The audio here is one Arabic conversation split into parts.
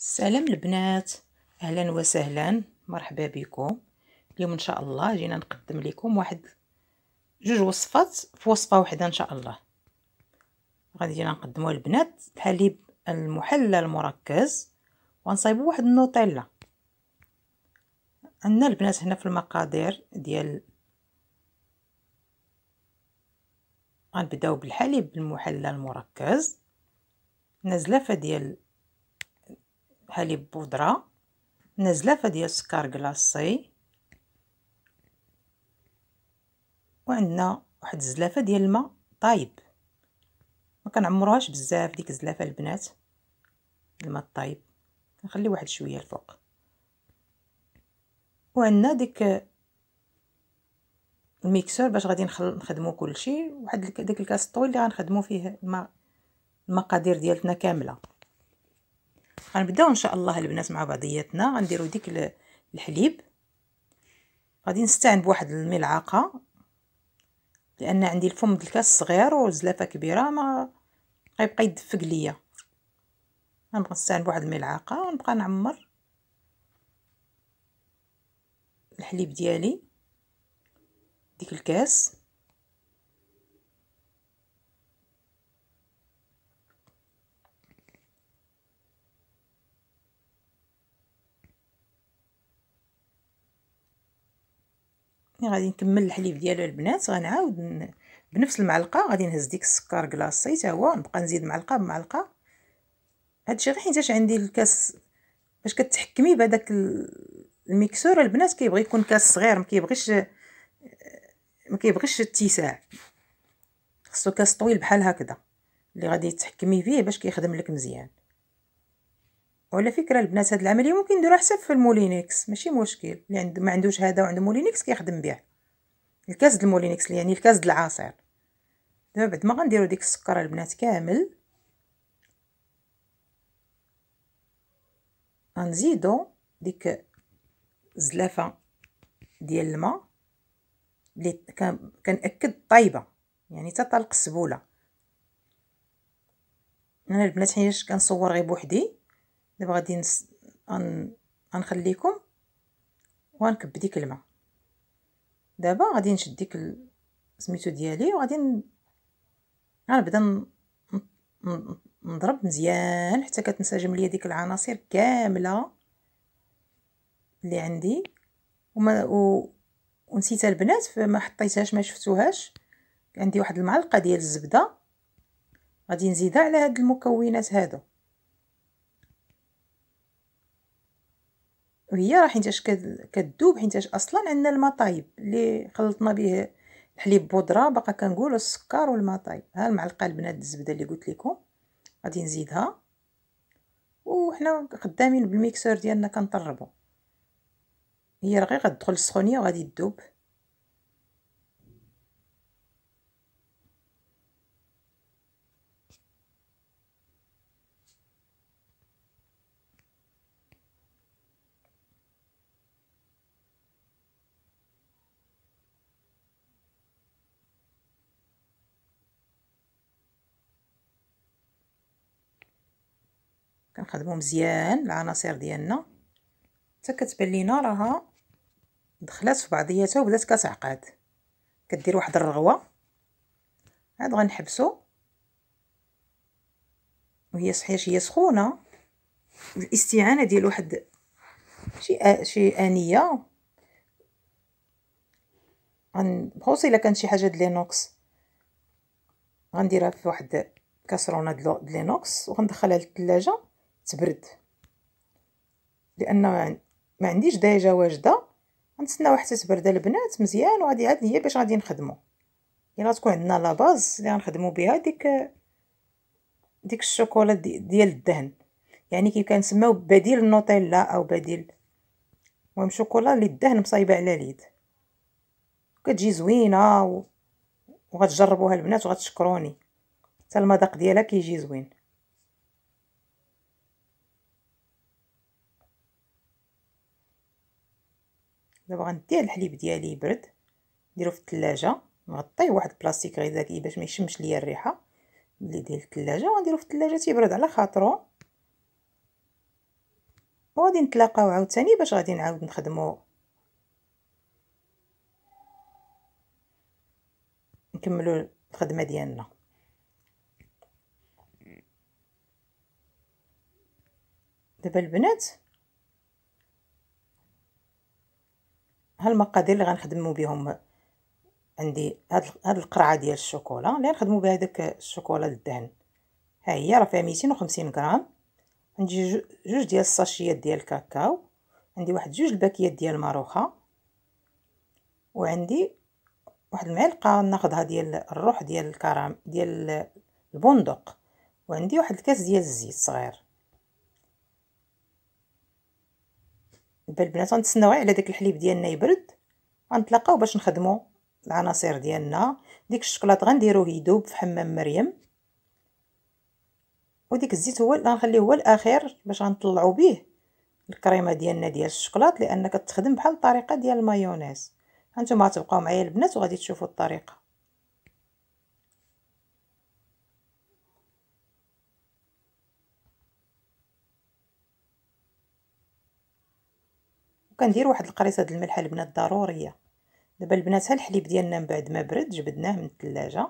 السلام البنات اهلا وسهلا مرحبا بكم اليوم ان شاء الله جينا نقدم لكم واحد جوج وصفات في وصفه واحده ان شاء الله غادي جينا نقدموا البنات الحليب المحلى المركز ونصايبوا واحد النوتيلا عندنا البنات هنا في المقادير ديال غنبداو بالحليب المحلى المركز نزلفه ديال حليب بودرة نزلافة ديال السكر كلاصي وعندنا واحد الزلافة ديال الماء طايب ما كنعمروهاش بزاف ديك الزلافة البنات الماء الطايب نخلي واحد شوية الفوق وعندنا ديك الميكسور باش غادي نخدمو كلشي واحد داك الكاس الطويل اللي غنخدمو فيه الماء المقادير ديالتنا كامله غنبداو ان شاء الله البنات مع بعضياتنا غنديرو ديك الحليب غادي نستعن بواحد الملعقه لان عندي الفم ديال الكاس صغير وزلافه كبيره ما غيبقى يدفق ليا غنبقى نستعن بواحد الملعقه ونبقى نعمر الحليب ديالي ديك الكاس غادي نكمل الحليب ديالو البنات غنعاود بنفس المعلقه غادي نهز ديك السكر كلاصي حتى هو نبقى نزيد معلقه بمعلقه هادشي غير حيتاش عندي الكاس باش كتحكمي بهذاك الميكسور البنات كيبغي يكون كاس صغير ما كيبغيش ما كيبغيش اتساع خصو كاس طويل بحال هكذا اللي غادي تحكمي فيه باش كيخدم لك مزيان وعلى فكره البنات هاد العمليه ممكن نديروها حساب في المولينكس ماشي مشكل اللي عند ما عندوش هذا وعنده مولينكس كيخدم به الكاس د المولينكس يعني الكاس د العصير دابا بعد ما غنديرو ديك السكر البنات كامل غنزيدو ديك زلافه ديال الماء اللي كنأكد طايبه يعني تطلق السبوله انا البنات حيت كنصور غير بوحدي دابا غادي نس... أن... نخليكم وغنكب ديك الماء دابا غادي نشد ديك ال... سميتو ديالي وغادي ن... غنبدا ن... نضرب مزيان حتى كتنسجم ليا ديك العناصر كامله اللي عندي وما و... ونسيت البنات فما حطيتهاش ما شفتوهاش عندي واحد المعلقه ديال الزبده غادي نزيدها على هاد المكونات هادو وهي راه حيتاش كدوب حيتاش اصلا عندنا الماء طايب اللي خلطنا به الحليب بودره باقا كنقولوا السكر والماء طايب ها المعلقه البنات الزبده اللي قلت لكم غادي نزيدها وحنا خدامين بالميكسور ديالنا كنطربو هي غير غتدخل السخونيه وغادي تذوب كنخدمو مزيان العناصر ديالنا حتى كتبان لينا راها دخلات في بعضياتها وبدات كتعقد كدير واحد الرغوه عاد غنحبسو وهي صحيح هي سخونه الاستعانه ديال واحد شي آ... شي انيه بخصوص الا كانت شي حاجه دلينوكس غنديرها في واحد كاسرونه دلينوكس وغندخلها للثلاجه تبرد لان ما عنديش دايجه واجده غنتسناو حتى تبرد البنات مزيان وغادي عاد هي باش غادي نخدمو الا تكون عندنا لا باز اللي غنخدمو بها ديك ديك الشوكولا دي ديال الدهن يعني كي كنسميو بديل النوتيلا او بديل المهم شوكولا اللي الدهن مصايبه على اليد كتجي زوينه و... وغتجربوها البنات وغتشكروني حتى المذاق ديالها كيجي زوين دابا غندي الحليب ديالي يبرد نديرو في الثلاجه نغطيه واحد البلاستيك غير باش ما يشمش ليا الريحه اللي ديال الثلاجه وغنديرو في الثلاجه تيبرد على خاطرو وغادي نتلاقاو عاوتاني باش غادي نعاود نخدمو نكملو الخدمه ديالنا دابا البنات هالمقادير اللي غنخدمو بهم عندي هاد هاد القرعه ديال الشوكولا اللي غنخدمو بها داك الشوكولا الدهن ها هي راه فيها 250 غرام عندي جوج ديال الساشيات ديال الكاكاو عندي واحد جوج الباكيات ديال الماروخه وعندي واحد المعلقه ناخذها ديال الروح ديال الكرام ديال البندق وعندي واحد الكاس ديال الزيت صغير بالبنات غنتسناو على داك الحليب ديالنا يبرد غنتلاقاو باش نخدمو العناصر ديالنا ديك الشكلاط غنديروه يذوب في حمام مريم وديك الزيت هو اللي غنخليه هو الاخير باش غنطلعو بيه الكريمه ديالنا ديال الشكلاط لان كتخدم بحال الطريقه ديال المايونيز هانتوما غتبقاو معايا البنات وغادي تشوفوا الطريقه وكندير واحد القريصه د الملحه البنات ضروريه دابا البنات ها الحليب ديالنا من بعد ما برد جبدناه من الثلاجه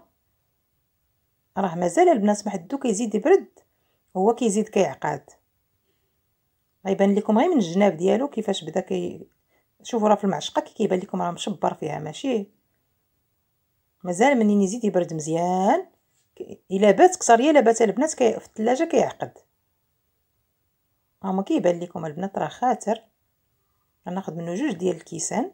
راه مازال البنات ما حدو كيزيد يبرد هو كيزيد كيعقد غيبان لكم غير من الجناب ديالو كيفاش بدا كي شوفوا راه في المعشقه كي كيبان لكم راه مشبر فيها ماشي مازال منين يزيد يبرد مزيان الا بات كثر يا بات البنات كي في الثلاجه كيعقد ها ما كيبان لكم البنات راه خاطر غناخد منه جوج ديال الكيسان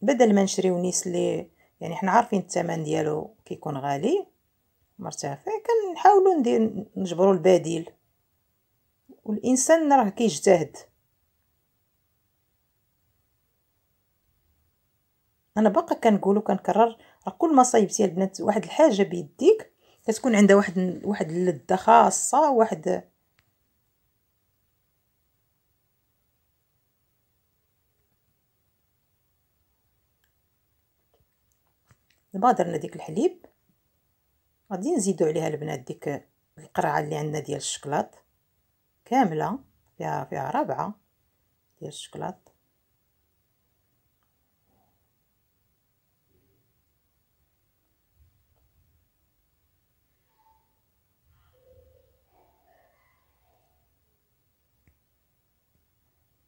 بدل ما نشريو نيس لي يعني حنا عارفين الثمن ديالو كيكون غالي مرتفع كنحاولوا ندير نجبروا البديل والانسان راه كيجتهد انا باقا كنقول وكنكرر راه كل ما صايبتي البنات واحد الحاجه بيديك كتكون عندها واحد واحد اللذه خاصه واحد دابا درنا ديك الحليب غادي نزيدو عليها البنات ديك القرعه اللي عندنا ديال الشكلاط كامله فيها فيها ربعه ديال الشكلاط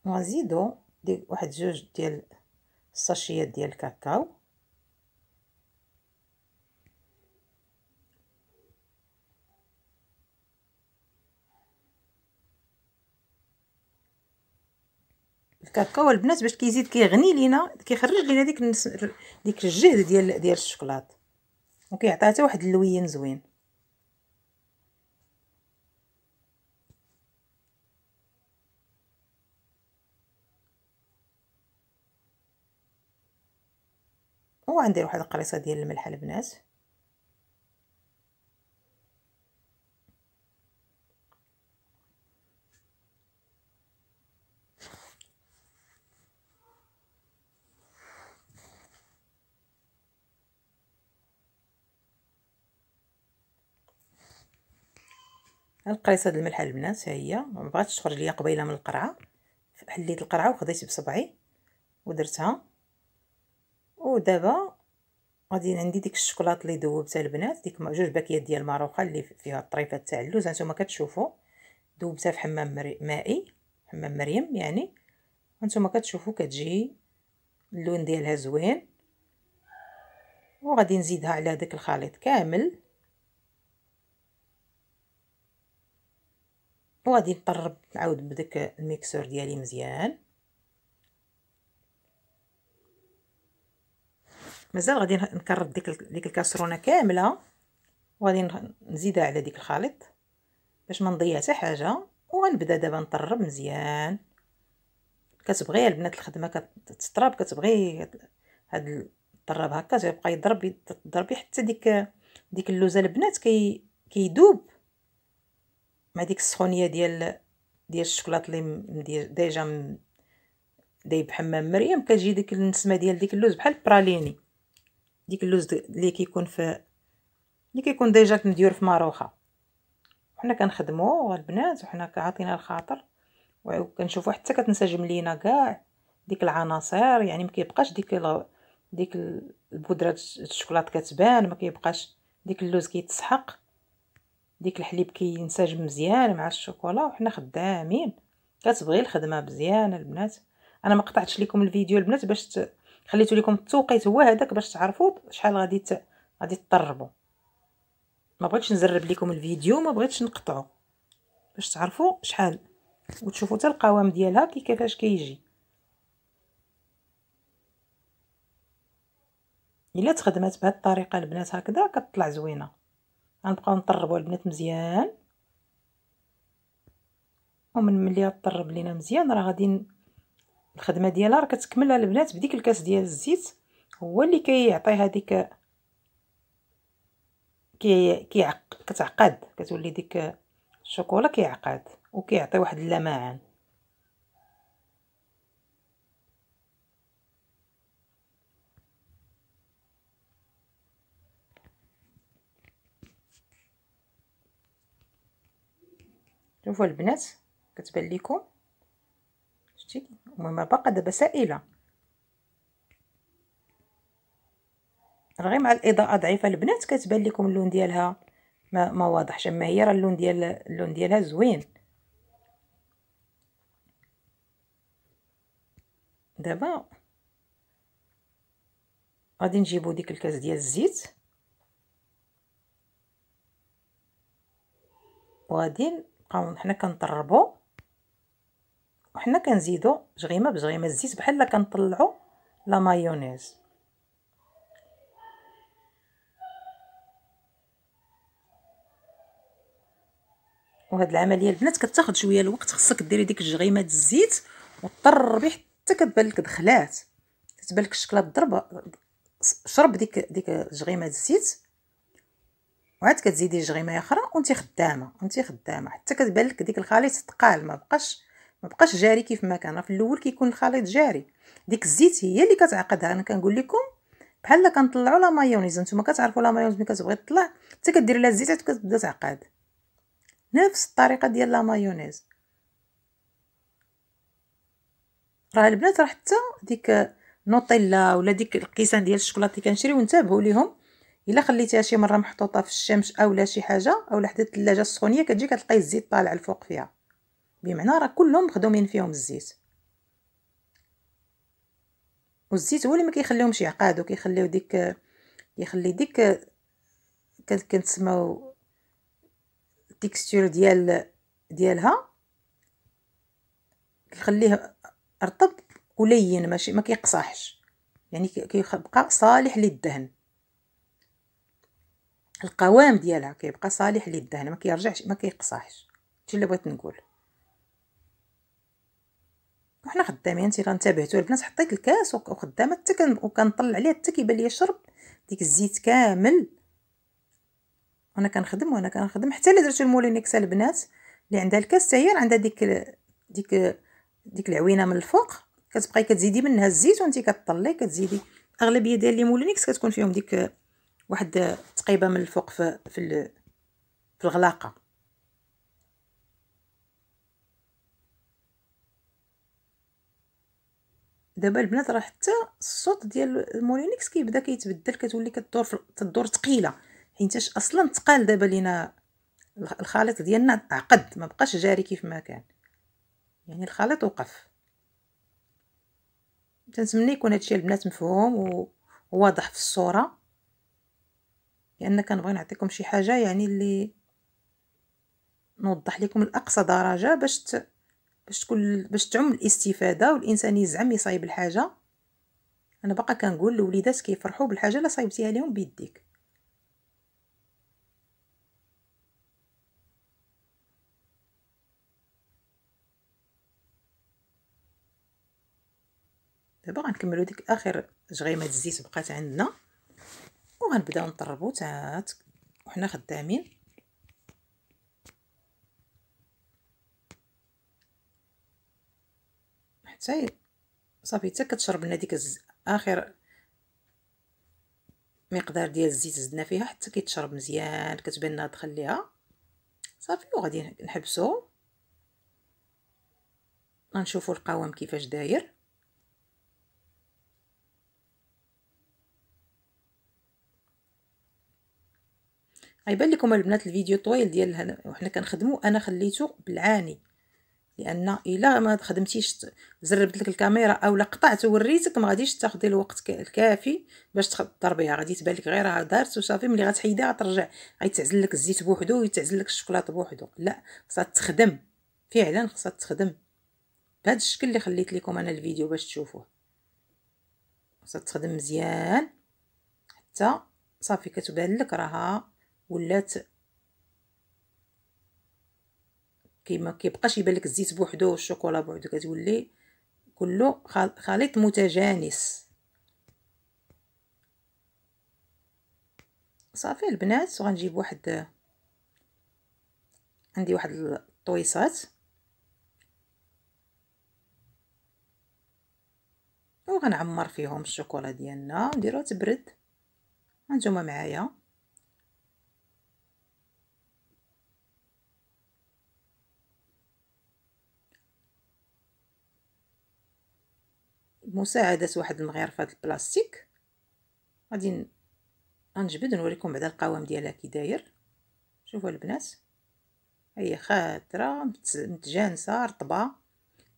وغنزيدو دي واحد جوج ديال الساشيات ديال الكاكاو الكاكاو البنات والبنات باش كيزيد كيغني لينا كيخرج لينا ديك ديك الجهد ديال ديال الشكلاط وكيعطيها حتى واحد اللوين زوين وغندير واحد القريصه ديال الملح البنات القريصه د الملح البنات هي ما بغاتش تخرج ليا قبيله من القرعه حليت القرعه وخديت بصبعي ودرتها ودابا غادي عندي ديك الشكلاط اللي ذوبتها البنات ديك جوج باكيات ديال الماروخه اللي فيها الطريفات تاع اللوز هانتوما كتشوفوا ذوبتها في حمام مري... مائي حمام مريم يعني هانتوما كتشوفوا كتجي اللون ديالها زوين وغادي نزيدها على داك الخليط كامل وغادي نقرب نعاود بداك الميكسور ديالي مزيان مازال غادي نكرر ديك ديك الكاسرونه كامله وغادي نزيدها على ديك الخليط باش ما نضيع حتى حاجه وغنبدا دابا نطرب مزيان كتبغي البنات الخدمه كتطرب كتبغي هاد الطراب هكا تيبقى يضرب يضرب حتى ديك ديك اللوزه البنات كي كيدوب مع ديك السخونيه ديال ديال الشوكولاط اللي ديجا دايب حمام مريم كتجي ديك النسمه ديال ديك اللوز بحال براليني ديك اللوز اللي كيكون في اللي كيكون ديجا مديور في ماروخه وحنا كنخدمو البنات وحنا عاطينا الخاطر وكنشوفو حتى كتنسجم لينا كاع ديك العناصر يعني ما كيبقاش ديك ال... ديك البودره الشوكولاط كتبان ما كيبقاش ديك اللوز كيتسحق ديك الحليب كينسجم كي مزيان مع الشوكولا وحنا خدامين كتبغي الخدمه مزيان البنات انا ما قطعتش لكم الفيديو البنات باش ت... خليتو لكم التوقيت هو هذاك باش تعرفوا شحال غادي ت... غادي تطربوا ما بغيتش نزرب لكم الفيديو ما بغيتش نقطعو باش تعرفوا شحال وتشوفوا حتى القوام ديالها كي كيفاش كيجي الا تخدمات بهذه الطريقه البنات هكذا كتطلع زوينه غنبقاو نطربو البنات مزيان ومن ملي طرب لينا مزيان راه غادي الخدمه ديالها راه كتكمل البنات بديك الكاس ديال الزيت هو اللي كيعطي هذيك كي كي كتعقد كتولي ديك الشوكولا كيعقد وكيعطي واحد اللمعان شوفوا البنات كتبان لكم شتي المهم باقا دابا سائله رغم مع الاضاءه ضعيفه البنات كتبان لكم اللون ديالها ما, ما واضحش اما هي راه اللون ديال اللون ديالها زوين دابا غادي نجيبو ديك الكاس ديال الزيت وغادي كتلقاو حنا كنطربو وحنا كنزيدو جغيمه بجغيمه الزيت بحال كنطلعو لا مايونيز وهاد العمليه البنات كتاخد شويه الوقت خصك ديري ديك جغيمه الزيت وطربي حتى كتبان لك دخلات كتبان لك الشكله الضربه شرب ديك ديك جغيمه الزيت وعاد كتزيدي جريمه اخرى وانت خدامه انت خدامه حتى كتبان لك ديك الخليط تقال ما بقاش ما بقاش جاري كيف ما كان في الاول كيكون الخليط جاري ديك الزيت هي اللي كتعقدها انا كنقول لكم بحال كنطلعوا لا مايونيز نتوما كتعرفوا لا مايونيز ملي كتبغي تطلع حتى كديري لها الزيت كتبدا تعقد نفس الطريقه ديال لا مايونيز راه البنات راه حتى ديك نوتيلا ولا ديك القيسان ديال الشوكولاط كنشريو انتبهوا ليهم الا خليتيها شي مره محطوطه في الشمس اولا شي حاجه اولا حدا الثلاجه السخونيه كتجي كتلقاي الزيت طالع الفوق فيها بمعنى راه كلهم مخدومين فيهم الزيت والزيت هو اللي ما كيخليهمش يعقادو كيخليو ديك يخلي ديك كنسماو التكستور ديال ديالها كيخليه رطب ولين ماشي ما كيقصحش يعني كيبقى صالح للدهن القوام ديالها كيبقى صالح للدهن ما كيرجعش ما كيقصاش هادشي اللي بغيت نقول وحنا خدامين راه انتبهتوا البنات حطيت الكاس وخدامه حتى وكنطلع عليه حتى كيبان ليا شرب ديك الزيت كامل وانا كنخدم وانا كنخدم حتى اللي درت المولينيكس البنات اللي عندها الكاس هي عندها ديك ديك ديك العوينه من الفوق كتبقاي كتزيدي منها الزيت وانت كطلي كتزيدي اغلبيه ديال لي مولينيكس كتكون فيهم ديك واحد تقيبه من الفوق في في, في الغلاقه دابا البنات راه حتى الصوت ديال مولينكس كيبدا كيتبدل كتولي كدور تدور تقيله حيتاش اصلا تقال دابا لينا الخليط ديالنا عقد ما بقاش جاري كيف ما كان يعني الخليط وقف تنتمنى يكون هادشي البنات مفهوم وواضح في الصوره لان كنبغي نعطيكم شي حاجه يعني اللي نوضح لكم الاقصى درجه باش ت... باش تكون باش تعم الاستفاده والانسان يزعم يصايب الحاجه انا باقا كنقول لوليدات كيفرحوا بالحاجه اللي صايبتيها لهم بيديك دابا غنكملو ديك اخر جغيمه الزيت بقات عندنا غنبداو نطربو تا وحنا خدامين حتى صافي حتى كتشرب لنا ديك اخر مقدار ديال الزيت زدنا فيها حتى كيتشرب مزيان كتبان لنا تخليها صافي وغادي نحبسو غنشوفوا القوام كيفاش داير غيبان لكم البنات الفيديو طويل ديال هنا وحنا كنخدمو انا خليته بالعاني لان الا ما خدمتيش زربت لك الكاميرا اولا قطعت وريتك ما غاديش تاخدي الوقت الكافي باش تضربيها غادي تبان لك غير دارت وصافي ملي غتحيدها غترجع غيتعزل لك الزيت بوحدو ويتعزل لك الشوكولاط بوحدو لا خصها تخدم فعلا خصها تخدم بهذا الشكل اللي خليت لكم انا الفيديو باش تشوفوه خصها تخدم مزيان حتى صافي كتبان لك راها ولات كيما كيبقاش يبان لك الزيت بوحدو والشوكولا بوحدو كتولي كله خليط متجانس صافي البنات وغنجيب واحد عندي واحد الطويصات وغنعمر فيهم الشوكولا ديالنا نديرو تبرد هانتوما معايا بمساعدة واحد المغيرفة البلاستيك غادي غنجبد نوريكم بعدا القوام ديالها كي داير شوفوا البنات هي خاطرة متجانسة رطبة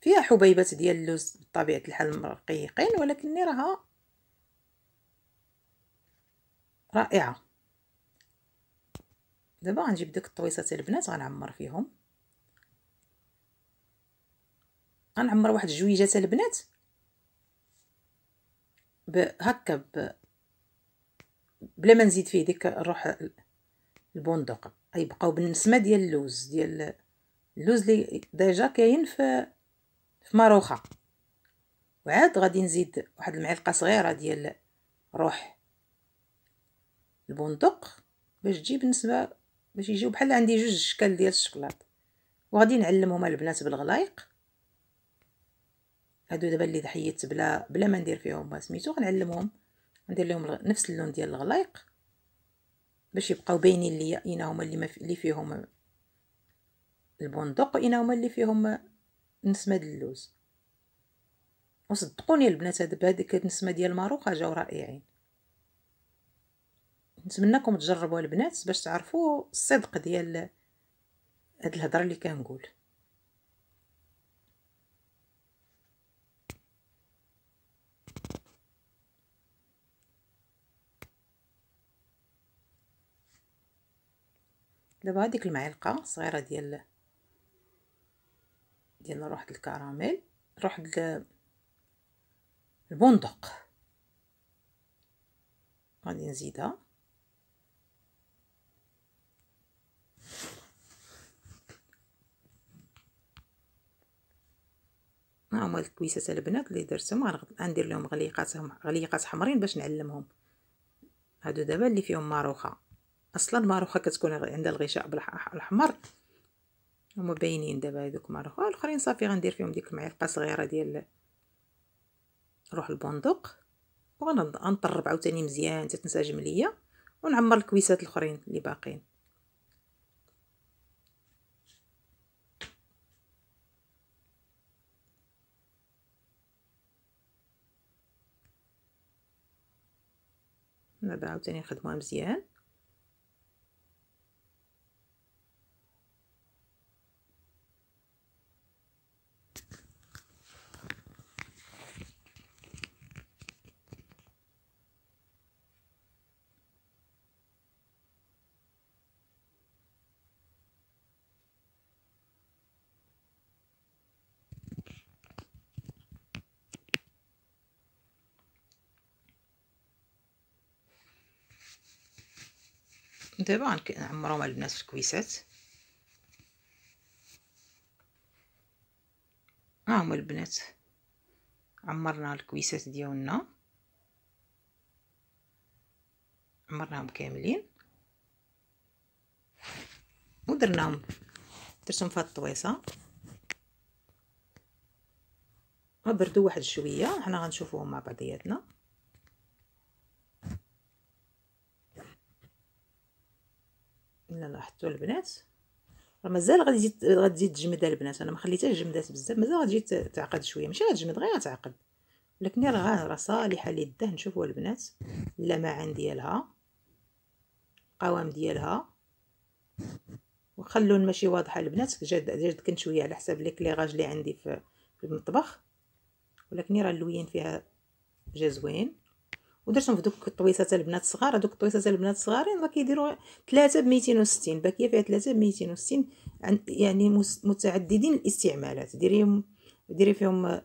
فيها حبيبات ديال اللوز بطبيعة الحال رقيقين ولكن راها رائعة دابا غنجيب ديك الطويصات البنات غنعمر فيهم غنعمر واحد جويجات البنات هكا بلا ما نزيد فيه ديك نروح البندق غيبقاو بالنسمه ديال اللوز ديال اللوز لي ديجا كاين في في ماروخه وعاد غادي نزيد واحد المعلقه صغيره ديال روح البندق باش تجي بالنسبه باش يجيو بحال عندي جوج اشكال ديال الشكلاط وغادي نعلمهم البنات بالغلايق هادو دابا اللي ضحيت بلا بلا ما ندير فيهم سميتو غنعلمهم ندير لهم نفس اللون ديال الغلايق باش يبقاو باينين ليا اين هما اللي ما في... اللي فيهم البندق اين هما اللي فيهم النسمه ديال اللوز وصدقوني البنات هاد هذيك النسمه ديال الماروخه جاو رائعين نتمنىكم تجربوا البنات باش تعرفوا الصدق ديال هاد الهضره اللي كنقول دابا هذيك المعلقه صغيره ديال ديال روح الكراميل روح البندق غادي نزيدها هما الكويسات البنات اللي درتهم غندير لهم غليقات غليقات حمرين باش نعلمهم هادو دابا اللي فيهم ماروخه اصلا معروفه كتكون عندها الغشاء الاحمر هما باينين دابا هذوك معروفه الاخرين صافي غندير فيهم ديك المعلقه صغيره ديال روح البندق وغنطرب عاوتاني مزيان حتى تنسجم ليا ونعمر الكويسات الاخرين اللي باقين دابا عاوتاني نخدموها مزيان دابا غنعمرهم البنات في الكويسات ها هما البنات عمرنا الكويسات ديالنا عمرناهم كاملين ودرناهم درتهم في هاد الطويصه غبردو واحد شويه حنا غنشوفوهم مع بعضياتنا كيما لاحظتوا البنات راه مازال غادي تزيد غادي تزيد تجمد البنات انا ما خليتهاش جمدات بزاف مازال غادي تعقد شويه ماشي غتجمد غير غتعقد ولكن راه راه صالحه للدهن شوفوا البنات اللمعان ديالها القوام ديالها وخلون ماشي واضحه البنات جد جد كنت شويه على حساب ليكليغاج اللي عندي في المطبخ ولكن راه اللوين فيها جا زوين ودرتهم في دوك الطويسات البنات الصغار هذوك الطويسات البنات الصغارين راه كيديروا 3 ب 260 باكيه فيها 3 ب 260 يعني متعددين الاستعمالات ديريهم ديري فيهم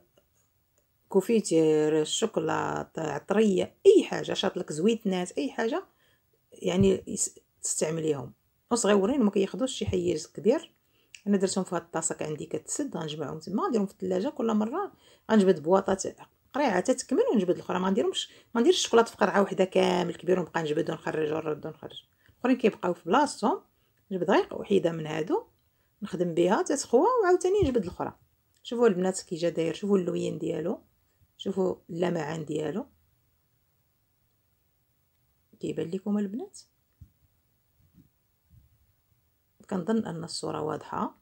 كوفيتير الشوكولاط عطريه اي حاجه شاطلك زويتنات اي حاجه يعني تستعمليهم وصغيورين ما كياخذوش شي حيز كبير انا درتهم في هاد الطاسه عندي كتسد غنجمعهم تما نديرهم في الثلاجه كل مره غنجبد بواطه قريعه تتكمل ونجبد الاخرى ما نديرهمش ما نديرش الشوكولاط في قرعه وحده كامل كبير ونبقى نجبد ونخرج ونرد ونخرج الاخرين كيبقاو في بلاصتهم نجبد غير وحيده من هادو نخدم بها تتخوى وعاوتاني نجبد الاخرى شوفوا البنات كي جا داير شوفوا اللوين ديالو شوفوا اللمعان ديالو كيبان لكم البنات كنظن ان الصوره واضحه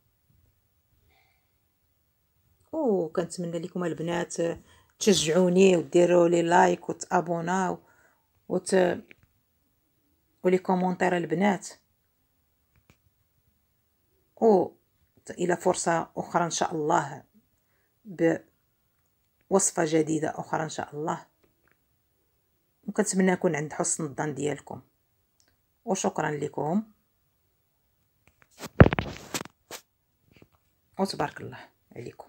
او كنتمنى لكم البنات تشجعوني وديروا لي لايك وتابوناو وت ولي كومونتير البنات و الى فرصه اخرى ان شاء الله بوصفه جديده اخرى ان شاء الله وكنتمنى نكون عند حسن الظن ديالكم وشكرا لكم وتبارك الله عليكم